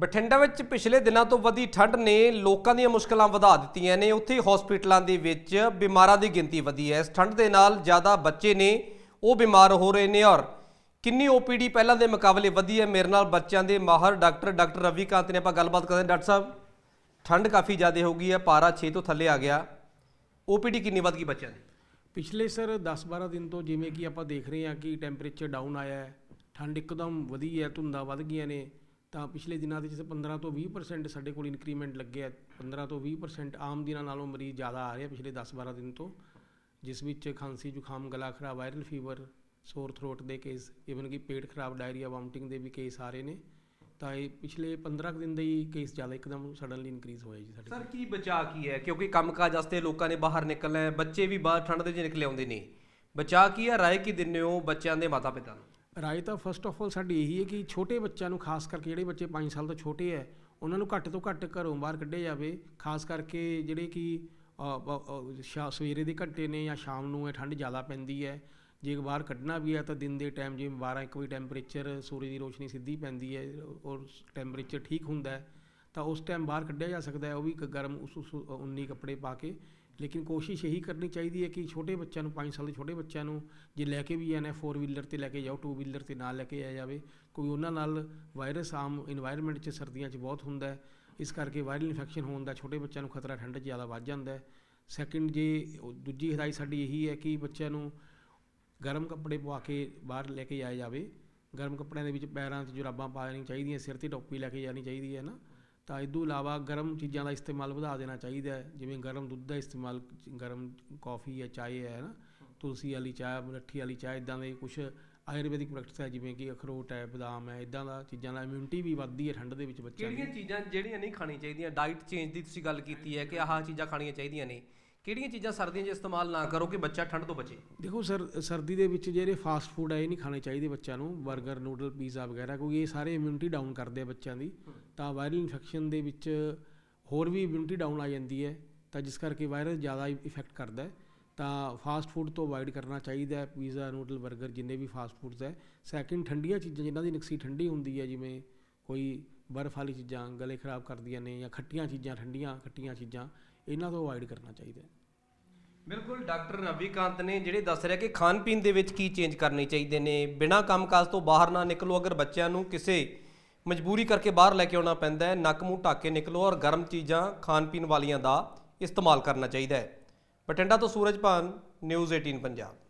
ਬਠਿੰਡਾ ਵਿੱਚ ਪਿਛਲੇ ਦਿਨਾਂ ਤੋਂ ਵਧੀ ਠੰਡ ਨੇ ਲੋਕਾਂ ਦੀਆਂ ਮੁਸ਼ਕਲਾਂ ਵਧਾ ਦਿੱਤੀਆਂ ਨੇ ਉੱਥੇ ਹਸਪੀਟਲਾਂ ਦੇ ਵਿੱਚ ਬਿਮਾਰਾਂ ਦੀ ਗਿਣਤੀ ਵਧੀ ਹੈ ਇਸ ਠੰਡ ਦੇ ਨਾਲ ਜ਼ਿਆਦਾ ਬੱਚੇ ਨੇ ਉਹ ਬਿਮਾਰ ਹੋ ਰਹੇ ਨੇ ਔਰ ਕਿੰਨੀ ਓਪੀਡੀ ਪਹਿਲਾਂ ਦੇ ਮੁਕਾਬਲੇ ਵਧੀ ਹੈ ਮੇਰੇ ਨਾਲ ਬੱਚਿਆਂ ਦੇ ਮਾਹਰ ਡਾਕਟਰ ਡਾਕਟਰ ਰਵੀ ਕਾਂਤ ਨੇ ਆਪਾਂ ਗੱਲਬਾਤ ਕਰਦੇ ਡਾਕਟਰ ਸਾਹਿਬ ਠੰਡ ਕਾਫੀ ਜ਼ਿਆਦਾ ਹੋ ਗਈ ਹੈ ਪਾਰਾ 6 ਤੋਂ ਥੱਲੇ ਆ ਗਿਆ ਓਪੀਡੀ ਕਿੰਨੀ ਵਧ ਗਈ ਬੱਚਿਆਂ ਦੀ ਪਿਛਲੇ ਸਰ 10-12 ਦਿਨ ਤੋਂ ਜਿਵੇਂ ਕਿ ਆਪਾਂ ਦੇਖ ਰਹੇ ਹਾਂ ਕਿ ਟੈਂਪਰੇਚਰ ਡਾਊਨ ਆਇਆ ਹੈ ਠੰਡ ਇੱਕਦਮ ਵਧੀ ਹੈ ਧੁੰਦਾਂ ਵਧ ਗਈਆਂ ਨੇ ਤਾਂ ਪਿਛਲੇ ਦਿਨਾਂ ਦੇ ਵਿੱਚ 15 ਤੋਂ 20% ਸਾਡੇ ਕੋਲ ਇਨਕਰੀਮੈਂਟ ਲੱਗਿਆ 15 ਤੋਂ 20% ਆਮ ਦਿਨਾਂ ਨਾਲੋਂ ਮਰੀਜ਼ ਜ਼ਿਆਦਾ ਆ ਰਿਹਾ ਪਿਛਲੇ 10-12 ਦਿਨ ਤੋਂ ਜਿਸ ਵਿੱਚ ਖਾਂਸੀ ਜ਼ੁਕਾਮ ਗਲਾ ਖਰਾਬ ਵਾਇਰਲ ਫੀਵਰ ਸੋਰ ਥਰੋਟ ਦੇ ਕੇਸ ਇਵਨ ਕਿ ਪੇਟ ਖਰਾਬ ਡਾਇਰੀਆ ਵਾਮਟਿੰਗ ਦੇ ਵੀ ਕੇਸ ਆ ਰਹੇ ਨੇ ਤਾਂ ਇਹ ਪਿਛਲੇ 15 ਦਿਨ ਦੇ ਹੀ ਕੇਸ ਜ਼ਿਆਦਾ ਇੱਕਦਮ ਸਡਨਲੀ ਇਨਕਰੀਜ਼ ਹੋਇਆ ਜੀ ਸਾਡੇ ਸਰ ਕੀ ਬਚਾ ਕੀ ਹੈ ਕਿਉਂਕਿ ਕੰਮਕਾਜ ਵਾਸਤੇ ਲੋਕਾਂ ਨੇ ਬਾਹਰ ਨਿਕਲਣਾ ਹੈ ਬੱਚੇ ਵੀ ਬਾਹਰ ਠੰਡ ਦੇ ਜੇ ਨਿਕਲੇ ਆਉਂਦੇ ਨੇ ਬਚਾ ਕੀ ਹੈ ਰਾਏ ਕੀ ਦਿੰਨੇ ਹੋ ਬੱਚਿਆਂ ਦੇ ਮਾਤਾ-ਪਿਤਾ ਨੂੰ ਰਾਏ ਤਾਂ ਫਸਟ ਆਫ ਆਲ ਸਾਡੀ ਇਹੀ ਹੈ ਕਿ ਛੋਟੇ ਬੱਚਿਆਂ ਨੂੰ ਖਾਸ ਕਰਕੇ ਜਿਹੜੇ ਬੱਚੇ 5 ਸਾਲ ਤੋਂ ਛੋਟੇ ਹੈ ਉਹਨਾਂ ਨੂੰ ਘੱਟ ਤੋਂ ਘੱਟ ਘਰੋਂ ਬਾਹਰ ਕੱਢਿਆ ਜਾਵੇ ਖਾਸ ਕਰਕੇ ਜਿਹੜੇ ਕਿ ਸਵੇਰੇ ਦੇ ਘੰਟੇ ਨੇ ਜਾਂ ਸ਼ਾਮ ਨੂੰ ਇਹ ਠੰਡ ਜ਼ਿਆਦਾ ਪੈਂਦੀ ਹੈ ਜੇ ਇੱਕ ਬਾਹਰ ਕੱਢਣਾ ਵੀ ਹੈ ਤਾਂ ਦਿਨ ਦੇ ਟਾਈਮ ਜਿਵੇਂ 12 ਇੱਕ ਵੀ ਟੈਂਪਰੇਚਰ ਸੂਰਜ ਦੀ ਰੋਸ਼ਨੀ ਸਿੱਧੀ ਪੈਂਦੀ ਹੈ ਔਰ ਟੈਂਪਰੇਚਰ ਠੀਕ ਹੁੰਦਾ ਤਾਂ ਉਸ ਟਾਈਮ ਬਾਹਰ ਕੱਢਿਆ ਜਾ ਸਕਦਾ ਹੈ ਉਹ ਵੀ ਗਰਮ ਉਸ ਉਨੀ ਕੱਪੜੇ ਪਾ ਕੇ ਲੇਕਿਨ ਕੋਸ਼ਿਸ਼ ਇਹੀ ਕਰਨੀ ਚਾਹੀਦੀ ਹੈ ਕਿ ਛੋਟੇ ਬੱਚਿਆਂ ਨੂੰ 5 ਸਾਲ ਦੇ ਛੋਟੇ ਬੱਚਿਆਂ ਨੂੰ ਜੇ ਲੈ ਕੇ ਵੀ ਆਣਾ 4 ਵੀਲਰ ਤੇ ਲੈ ਕੇ ਜਾਓ 2 ਵੀਲਰ ਤੇ ਨਾਲ ਲੈ ਕੇ ਆਇਆ ਜਾਵੇ ਕੋਈ ਉਹਨਾਂ ਨਾਲ ਵਾਇਰਸ ਆਮ এনवायरमेंट 'ਚ ਸਰਦੀਆਂ 'ਚ ਬਹੁਤ ਹੁੰਦਾ ਹੈ ਇਸ ਕਰਕੇ ਵਾਇਰਲ ਇਨਫੈਕਸ਼ਨ ਹੋਣ ਦਾ ਛੋਟੇ ਬੱਚਿਆਂ ਨੂੰ ਖਤਰਾ ਠੰਡ 'ਚ ਜ਼ਿਆਦਾ ਵੱਧ ਜਾਂਦਾ ਹੈ ਸੈਕਿੰਡ ਜੇ ਦੂਜੀ ਹਦਾਇਤ ਸਾਡੀ ਇਹੀ ਹੈ ਕਿ ਬੱਚਿਆਂ ਨੂੰ ਗਰਮ ਕੱਪੜੇ ਪਵਾ ਕੇ ਬਾਹਰ ਲੈ ਕੇ ਜਾਇਆ ਜਾਵੇ ਗਰਮ ਕੱਪੜਿਆਂ ਦੇ ਵਿੱਚ ਪੈਰਾਂ 'ਚ ਜੁਰਾਬਾਂ ਪਾ ਪਾਉਣੀਆਂ ਚਾਹੀਦੀਆਂ ਸਿਰ ਤੇ ਟੋਪੀ ਲੈ ਕੇ ਜਾਣੀ ਚਾਹੀਦੀ ਹੈ ਨਾ ਤਾਂ ਇਦੋਂ ਇਲਾਵਾ ਗਰਮ ਚੀਜ਼ਾਂ ਦਾ ਇਸਤੇਮਾਲ ਵਧਾ ਦੇਣਾ ਚਾਹੀਦਾ ਜਿਵੇਂ ਗਰਮ ਦੁੱਧ ਦਾ ਇਸਤੇਮਾਲ ਗਰਮ ਕਾਫੀ ਜਾਂ ਚਾਹ ਹੈ ਨਾ ਤੁਲਸੀ ਵਾਲੀ ਚਾਹ ਮਲੱਠੀ ਵਾਲੀ ਚਾਹ ਇਦਾਂ ਦੇ ਕੁਝ ਆਯੁਰਵੈਦਿਕ ਪ੍ਰੈਕਟਿਸ ਹੈ ਜਿਵੇਂ ਕਿ ਅਖਰੋਟ ਹੈ ਬਦਾਮ ਹੈ ਇਦਾਂ ਦਾ ਚੀਜ਼ਾਂ ਨਾਲ ਇਮਿਊਨਿਟੀ ਵੀ ਵੱਧਦੀ ਹੈ ਠੰਡ ਦੇ ਵਿੱਚ ਬੱਚਿਆਂ ਦੀ ਕਿਹੜੀਆਂ ਚੀਜ਼ਾਂ ਜਿਹੜੀਆਂ ਨਹੀਂ ਖਾਣੀਆਂ ਚਾਹੀਦੀਆਂ ਡਾਈਟ ਚੇਂਜ ਦੀ ਤੁਸੀਂ ਗੱਲ ਕੀਤੀ ਹੈ ਕਿ ਆਹ ਚੀਜ਼ਾਂ ਖਾਣੀਆਂ ਚਾਹੀਦੀਆਂ ਨੇ ਕਿਹੜੀਆਂ ਚੀਜ਼ਾਂ ਸਰਦੀਆਂ 'ਚ ਇਸਤੇਮਾਲ ਨਾ ਕਰੋ ਕਿ ਬੱਚਾ ਠੰਡ ਤੋਂ ਬਚੇ ਦੇਖੋ ਸਰ ਸਰਦੀ ਦੇ ਵਿੱਚ ਜਿਹੜੇ ਫਾਸਟ ਫੂਡ ਆ ਇਹ ਨਹੀਂ ਖਾਣੇ ਚਾਹੀਦੇ ਬੱਚਿਆਂ ਨੂੰ 버ਗਰ ਨੂਡਲ ਪੀਜ਼ਾ ਵਗੈਰਾ ਕਿਉਂਕਿ ਇਹ ਸਾਰੇ ਇਮਿਊਨਿਟੀ ਡਾਊਨ ਕਰਦੇ ਆ ਬੱਚਿਆਂ ਦੀ ਤਾਂ ਵਾਇਰਲ ਇਨਫੈਕਸ਼ਨ ਦੇ ਵਿੱਚ ਹੋਰ ਵੀ ਇਮਿਊਨਿਟੀ ਡਾਊਨ ਆ ਜਾਂਦੀ ਹੈ ਤਾਂ ਜਿਸ ਕਰਕੇ ਵਾਇਰਸ ਜ਼ਿਆਦਾ ਇਫੈਕਟ ਕਰਦਾ ਹੈ ਤਾਂ ਫਾਸਟ ਫੂਡ ਤੋਂ ਅਵਾਇਡ ਕਰਨਾ ਚਾਹੀਦਾ ਹੈ ਪੀਜ਼ਾ ਨੂਡਲ 버ਗਰ ਜਿੰਨੇ ਵੀ ਫਾਸਟ ਫੂਡਸ ਹੈ ਸੈਕਿੰਡ ਠੰਡੀਆਂ ਚੀਜ਼ਾਂ ਜਿਨ੍ਹਾਂ ਦੀ ਨਕਸੀ ਠੰਡੀ ਹੁੰਦੀ ਹੈ ਜਿਵੇਂ ਕੋਈ ਬਰਫ਼ ਵਾਲੀ ਚੀਜ਼ਾਂ ਗਲੇ ਖਰਾਬ ਕਰਦੀਆਂ ਨੇ ਜਾਂ ਖੱਟੀਆਂ ਚੀਜ਼ਾਂ ਠੰਡੀਆਂ ਖੱਟੀਆਂ ਚੀਜ਼ਾਂ ਇਹਨਾਂ ਤੋਂ ਅਵਾਇਡ ਕਰਨਾ ਚਾਹੀਦਾ ਹੈ ਬਿਲਕੁਲ ਡਾਕਟਰ ਕਾਂਤ ਨੇ ਜਿਹੜੇ ਦੱਸ ਰਿਹਾ ਕਿ ਖਾਣ ਪੀਣ ਦੇ ਵਿੱਚ ਕੀ ਚੇਂਜ ਕਰਨੀ ਚਾਹੀਦੇ ਨੇ ਬਿਨਾਂ ਕੰਮਕਾਜ ਤੋਂ ਬਾਹਰ ਨਾ ਨਿਕਲੋ ਅਗਰ ਬੱਚਿਆਂ ਨੂੰ ਕਿਸੇ ਮਜਬੂਰੀ ਕਰਕੇ ਬਾਹਰ ਲੈ ਕੇ ਆਉਣਾ ਪੈਂਦਾ ਹੈ ਨੱਕ ਮੂੰਹ ਢੱਕ ਕੇ ਨਿਕਲੋ ਔਰ ਗਰਮ ਚੀਜ਼ਾਂ ਖਾਣ ਪੀਣ ਵਾਲੀਆਂ ਦਾ ਇਸਤੇਮਾਲ ਕਰਨਾ ਚਾਹੀਦਾ ਹੈ ਬਟਿੰਡਾ ਤੋਂ ਭਾਨ ਨਿਊਜ਼ 18 ਪੰਜਾਬ